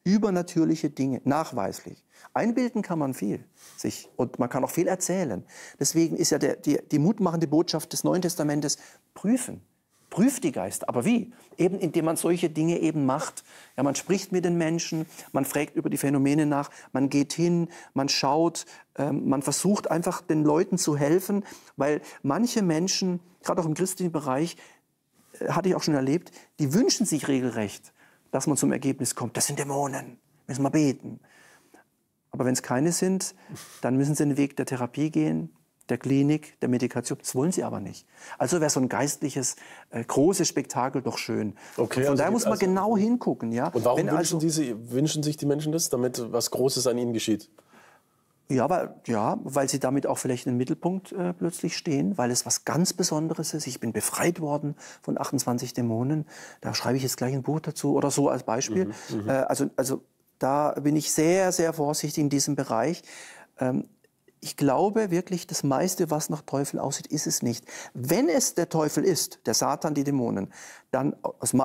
übernatürliche Dinge, nachweislich. Einbilden kann man viel sich und man kann auch viel erzählen. Deswegen ist ja der, die, die mutmachende Botschaft des Neuen Testamentes prüfen. Prüft die Geister. Aber wie? Eben indem man solche Dinge eben macht. Ja, man spricht mit den Menschen, man fragt über die Phänomene nach, man geht hin, man schaut, äh, man versucht einfach den Leuten zu helfen, weil manche Menschen, gerade auch im christlichen Bereich, äh, hatte ich auch schon erlebt, die wünschen sich regelrecht, dass man zum Ergebnis kommt. Das sind Dämonen. Müssen wir beten. Aber wenn es keine sind, dann müssen sie den Weg der Therapie gehen, der Klinik, der Medikation. Das wollen sie aber nicht. Also wäre so ein geistliches, äh, großes Spektakel doch schön. Okay, von also daher muss man also genau hingucken. Ja? Und warum also wünschen, also diese, wünschen sich die Menschen das, damit was Großes an ihnen geschieht? Ja, weil, ja, weil sie damit auch vielleicht im Mittelpunkt äh, plötzlich stehen, weil es was ganz Besonderes ist. Ich bin befreit worden von 28 Dämonen. Da schreibe ich jetzt gleich ein Buch dazu oder so als Beispiel. Mhm, mhm. äh, also, also da bin ich sehr, sehr vorsichtig in diesem Bereich. Ähm, ich glaube wirklich, das meiste, was nach Teufel aussieht, ist es nicht. Wenn es der Teufel ist, der Satan, die Dämonen, dann,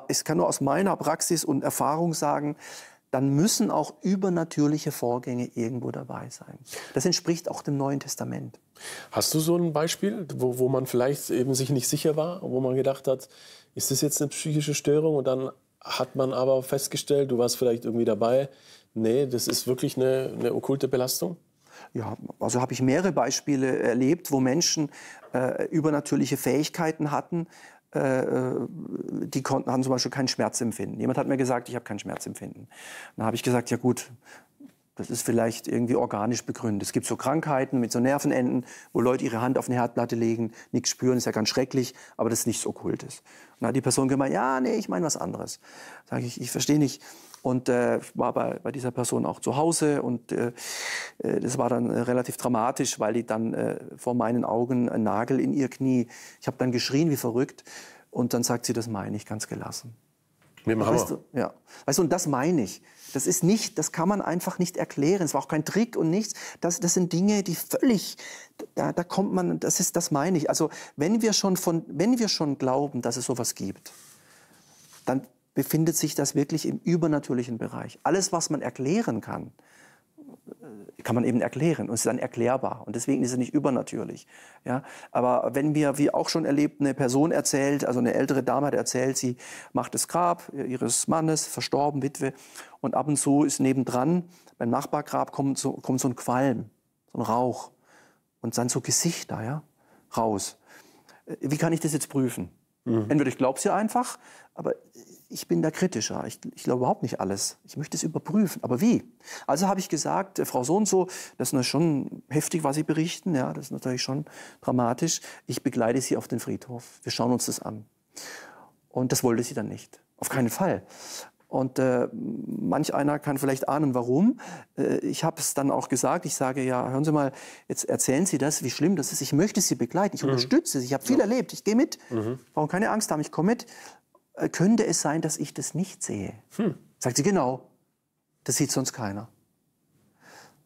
ich kann nur aus meiner Praxis und Erfahrung sagen, dann müssen auch übernatürliche Vorgänge irgendwo dabei sein. Das entspricht auch dem Neuen Testament. Hast du so ein Beispiel, wo, wo man vielleicht eben sich nicht sicher war, wo man gedacht hat, ist das jetzt eine psychische Störung und dann hat man aber festgestellt, du warst vielleicht irgendwie dabei, nee, das ist wirklich eine, eine okkulte Belastung? Ja, also habe ich mehrere Beispiele erlebt, wo Menschen äh, übernatürliche Fähigkeiten hatten, äh, äh, die konnten, hatten zum Beispiel kein Schmerzempfinden. Jemand hat mir gesagt, ich habe kein Schmerzempfinden. Dann habe ich gesagt, ja gut, das ist vielleicht irgendwie organisch begründet. Es gibt so Krankheiten mit so Nervenenden, wo Leute ihre Hand auf eine Herdplatte legen, nichts spüren, ist ja ganz schrecklich, aber das ist nichts Okkultes. Und dann hat die Person gemeint, ja, nee, ich meine was anderes. Sage ich, ich verstehe nicht. Und äh, war bei, bei dieser Person auch zu Hause und äh, äh das war dann äh, relativ dramatisch, weil die dann äh, vor meinen Augen einen Nagel in ihr Knie. Ich habe dann geschrien wie verrückt und dann sagt sie, das meine ich ganz gelassen. Mit dem Hammer. Weißt du, ja. Weißt du, und das meine ich. Das ist nicht, das kann man einfach nicht erklären. Es war auch kein Trick und nichts. Das, das sind Dinge, die völlig, da, da kommt man, das ist, das meine ich. Also wenn wir schon von, wenn wir schon glauben, dass es sowas gibt, dann befindet sich das wirklich im übernatürlichen Bereich. Alles, was man erklären kann, kann man eben erklären und es ist dann erklärbar und deswegen ist es nicht übernatürlich. Ja, aber wenn mir, wie auch schon erlebt, eine Person erzählt, also eine ältere Dame hat erzählt, sie macht das Grab ihres Mannes, verstorben, Witwe und ab und zu ist nebendran beim Nachbargrab kommt so, kommt so ein Qualm, so ein Rauch und dann so Gesichter, ja, raus. Wie kann ich das jetzt prüfen? Mhm. Entweder ich glaube es ihr einfach, aber ich bin da kritischer. Ich, ich glaube überhaupt nicht alles. Ich möchte es überprüfen. Aber wie? Also habe ich gesagt, äh, Frau so und so, das ist schon heftig, was Sie berichten. Ja, das ist natürlich schon dramatisch. Ich begleite Sie auf den Friedhof. Wir schauen uns das an. Und das wollte sie dann nicht. Auf keinen Fall. Und äh, manch einer kann vielleicht ahnen, warum. Äh, ich habe es dann auch gesagt. Ich sage, ja, hören Sie mal, jetzt erzählen Sie das, wie schlimm das ist. Ich möchte Sie begleiten. Ich mhm. unterstütze Sie. Ich habe viel ja. erlebt. Ich gehe mit. Mhm. Brauchen keine Angst haben. Ich komme mit. Äh, könnte es sein, dass ich das nicht sehe? Hm. Sagt sie, genau, das sieht sonst keiner.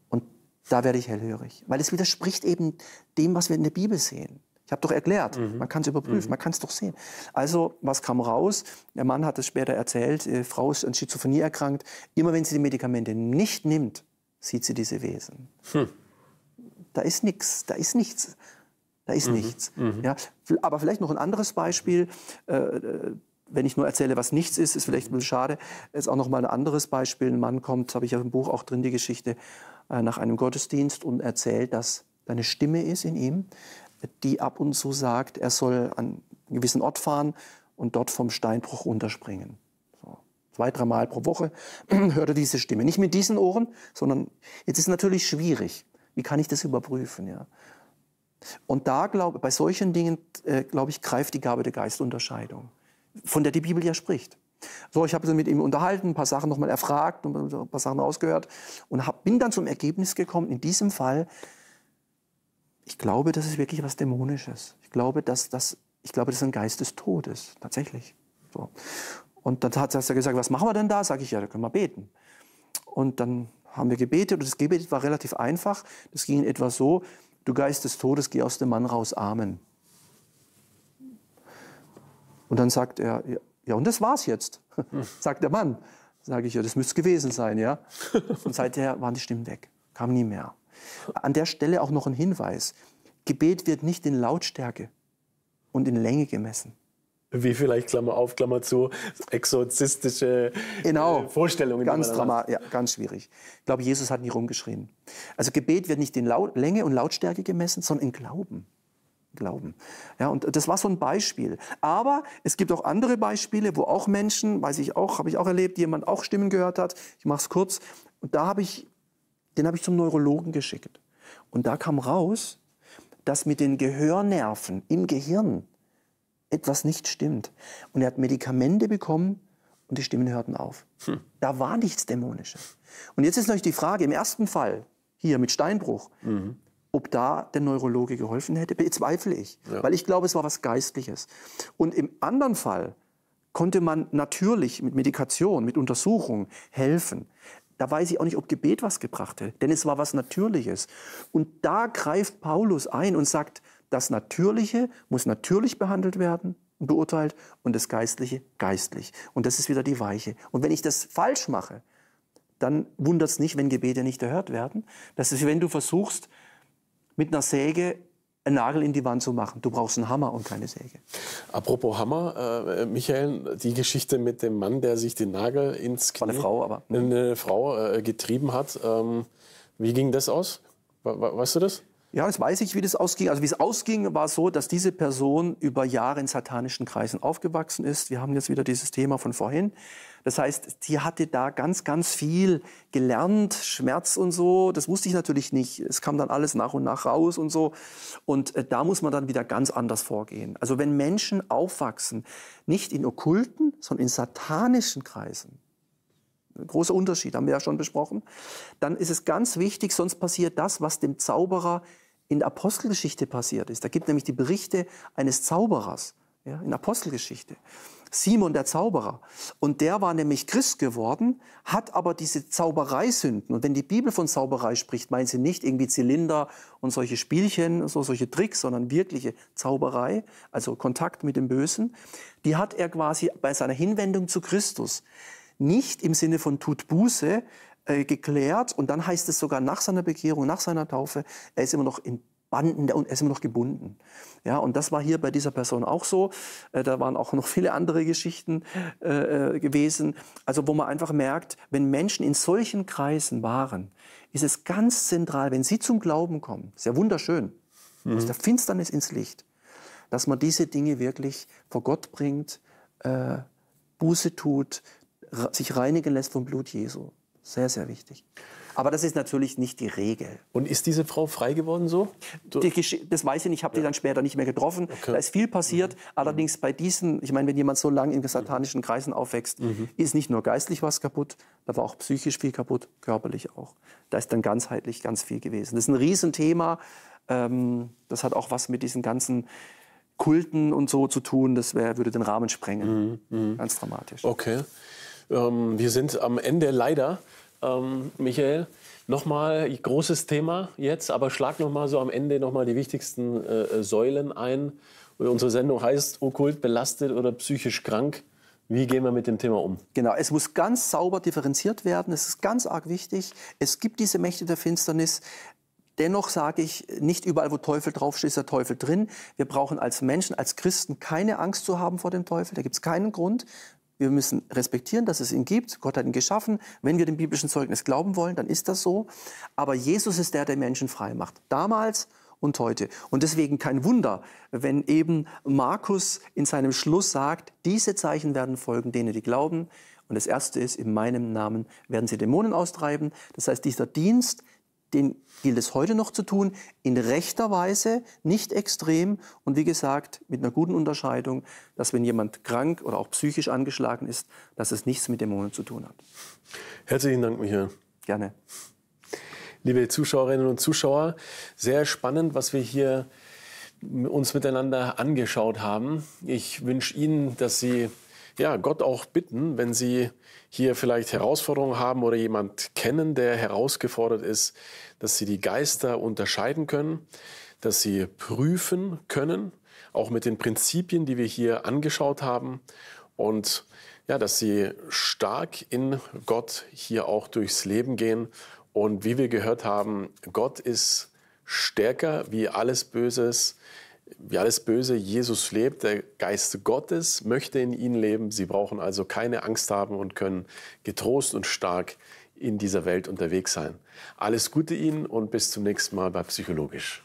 Und da werde ich hellhörig, weil es widerspricht eben dem, was wir in der Bibel sehen. Ich habe doch erklärt, mhm. man kann es überprüfen, mhm. man kann es doch sehen. Also, was kam raus? Der Mann hat es später erzählt, die äh, Frau ist an Schizophrenie erkrankt. Immer wenn sie die Medikamente nicht nimmt, sieht sie diese Wesen. Hm. Da ist nichts, da ist nichts. Da ist mhm. nichts. Mhm. Ja, aber vielleicht noch ein anderes Beispiel. Äh, äh wenn ich nur erzähle, was nichts ist, ist vielleicht ein bisschen schade. Ist auch noch mal ein anderes Beispiel. Ein Mann kommt, habe ich ja im Buch auch drin, die Geschichte, äh, nach einem Gottesdienst und erzählt, dass da eine Stimme ist in ihm, die ab und zu sagt, er soll an einen gewissen Ort fahren und dort vom Steinbruch runterspringen. So. Zwei, dreimal pro Woche hört er diese Stimme. Nicht mit diesen Ohren, sondern jetzt ist es natürlich schwierig. Wie kann ich das überprüfen? Ja? Und da glaube bei solchen Dingen, äh, glaube ich, greift die Gabe der Geistunterscheidung von der die Bibel ja spricht. So, ich habe mit ihm unterhalten, ein paar Sachen nochmal erfragt und ein paar Sachen ausgehört und hab, bin dann zum Ergebnis gekommen, in diesem Fall, ich glaube, das ist wirklich was Dämonisches. Ich glaube, dass das, ich glaube, das ist ein Geist des Todes, tatsächlich. So. Und dann hat er gesagt, was machen wir denn da? Sag ich, ja, da können wir beten. Und dann haben wir gebetet und das Gebet war relativ einfach. Das ging etwa so, du Geist des Todes, geh aus dem Mann raus, Amen. Und dann sagt er, ja, und das war's jetzt, sagt der Mann. Sage ich, ja, das müsste gewesen sein, ja. Und seither waren die Stimmen weg, kam nie mehr. An der Stelle auch noch ein Hinweis. Gebet wird nicht in Lautstärke und in Länge gemessen wie vielleicht Klammer auf, Klammer zu, exorzistische genau. Äh, Vorstellungen. Ganz dramatisch, ja, ganz schwierig. Ich glaube, Jesus hat nie rumgeschrien. Also Gebet wird nicht in Laut Länge und Lautstärke gemessen, sondern in Glauben glauben. Ja, und das war so ein Beispiel. Aber es gibt auch andere Beispiele, wo auch Menschen, weiß ich auch, habe ich auch erlebt, jemand auch Stimmen gehört hat. Ich mache es kurz. Und da habe ich, den habe ich zum Neurologen geschickt. Und da kam raus, dass mit den Gehörnerven im Gehirn etwas nicht stimmt. Und er hat Medikamente bekommen und die Stimmen hörten auf. Hm. Da war nichts Dämonisches. Und jetzt ist natürlich die Frage, im ersten Fall, hier mit Steinbruch, mhm. Ob da der Neurologe geholfen hätte, bezweifle ich. Ja. Weil ich glaube, es war was Geistliches. Und im anderen Fall konnte man natürlich mit Medikation, mit Untersuchung helfen. Da weiß ich auch nicht, ob Gebet was gebracht hätte, denn es war was Natürliches. Und da greift Paulus ein und sagt, das Natürliche muss natürlich behandelt werden und beurteilt und das Geistliche geistlich. Und das ist wieder die Weiche. Und wenn ich das falsch mache, dann wundert es nicht, wenn Gebete nicht erhört werden. Das ist, wenn du versuchst, mit einer Säge einen Nagel in die Wand zu machen. Du brauchst einen Hammer und keine Säge. Apropos Hammer, äh, Michael, die Geschichte mit dem Mann, der sich den Nagel ins Knie... eine Frau, aber... Eine Frau äh, getrieben hat. Ähm, wie ging das aus? We weißt du das? Ja, das weiß ich, wie das ausging. Also wie es ausging, war so, dass diese Person über Jahre in satanischen Kreisen aufgewachsen ist. Wir haben jetzt wieder dieses Thema von vorhin. Das heißt, die hatte da ganz, ganz viel gelernt, Schmerz und so. Das wusste ich natürlich nicht. Es kam dann alles nach und nach raus und so. Und äh, da muss man dann wieder ganz anders vorgehen. Also wenn Menschen aufwachsen, nicht in okkulten, sondern in satanischen Kreisen, großer Unterschied, haben wir ja schon besprochen, dann ist es ganz wichtig, sonst passiert das, was dem Zauberer in der Apostelgeschichte passiert ist. Da gibt nämlich die Berichte eines Zauberers ja, in der Apostelgeschichte. Simon der Zauberer. Und der war nämlich Christ geworden, hat aber diese Zaubereisünden. Und wenn die Bibel von Zauberei spricht, meint sie nicht irgendwie Zylinder und solche Spielchen, so solche Tricks, sondern wirkliche Zauberei, also Kontakt mit dem Bösen. Die hat er quasi bei seiner Hinwendung zu Christus nicht im Sinne von tut Buße, äh, geklärt und dann heißt es sogar nach seiner Bekehrung, nach seiner Taufe, er ist immer noch in Banden, und er ist immer noch gebunden. Ja, und das war hier bei dieser Person auch so. Äh, da waren auch noch viele andere Geschichten äh, äh, gewesen. Also wo man einfach merkt, wenn Menschen in solchen Kreisen waren, ist es ganz zentral, wenn sie zum Glauben kommen, sehr wunderschön, mhm. aus der Finsternis ins Licht, dass man diese Dinge wirklich vor Gott bringt, Buße tut, sich reinigen lässt vom Blut Jesu. Sehr, sehr wichtig. Aber das ist natürlich nicht die Regel. Und ist diese Frau frei geworden so? das weiß ich nicht, ich habe ja. die dann später nicht mehr getroffen. Okay. Da ist viel passiert. Mhm. mhm. Allerdings bei diesen, ich meine, wenn jemand so lange in satanischen Kreisen aufwächst, mhm. ist nicht nur geistlich was kaputt, da war auch psychisch viel kaputt, körperlich auch. Da ist dann ganzheitlich ganz viel gewesen. Das ist ein Riesenthema. Ähm, das hat auch was mit diesen ganzen Kulten und so zu tun. Das wär, würde den Rahmen sprengen. Mhm. mhm. Ganz dramatisch. Okay. Ähm, wir sind am Ende leider, ähm, Michael. Nochmal großes Thema jetzt, aber schlag nochmal so am Ende nochmal die wichtigsten äh, Säulen ein. Äh, unsere Sendung heißt Okkult belastet oder psychisch krank. Wie gehen wir mit dem Thema um? Genau, es muss ganz sauber differenziert werden. Es ist ganz arg wichtig. Es gibt diese Mächte der Finsternis. Dennoch sage ich, nicht überall, wo Teufel draufsteht, ist der Teufel drin. Wir brauchen als Menschen, als Christen keine Angst zu haben vor dem Teufel. Da gibt es keinen Grund wir müssen respektieren, dass es ihn gibt. Gott hat ihn geschaffen. Wenn wir dem biblischen Zeugnis glauben wollen, dann ist das so. Aber Jesus ist der, der Menschen frei macht. Damals und heute. Und deswegen kein Wunder, wenn eben Markus in seinem Schluss sagt, diese Zeichen werden folgen denen, die glauben. Und das erste ist, in meinem Namen werden sie Dämonen austreiben. Das heißt, dieser Dienst den gilt es heute noch zu tun, in rechter Weise, nicht extrem und wie gesagt mit einer guten Unterscheidung, dass wenn jemand krank oder auch psychisch angeschlagen ist, dass es nichts mit Dämonen zu tun hat. Herzlichen Dank, Michael. Gerne. Liebe Zuschauerinnen und Zuschauer, sehr spannend, was wir hier uns miteinander angeschaut haben. Ich wünsche Ihnen, dass Sie ja, Gott auch bitten, wenn Sie hier vielleicht Herausforderungen haben oder jemand kennen, der herausgefordert ist, dass Sie die Geister unterscheiden können, dass Sie prüfen können, auch mit den Prinzipien, die wir hier angeschaut haben und ja, dass Sie stark in Gott hier auch durchs Leben gehen und wie wir gehört haben, Gott ist stärker wie alles Böses wie alles Böse, Jesus lebt, der Geist Gottes möchte in ihnen leben. Sie brauchen also keine Angst haben und können getrost und stark in dieser Welt unterwegs sein. Alles Gute Ihnen und bis zum nächsten Mal bei Psychologisch.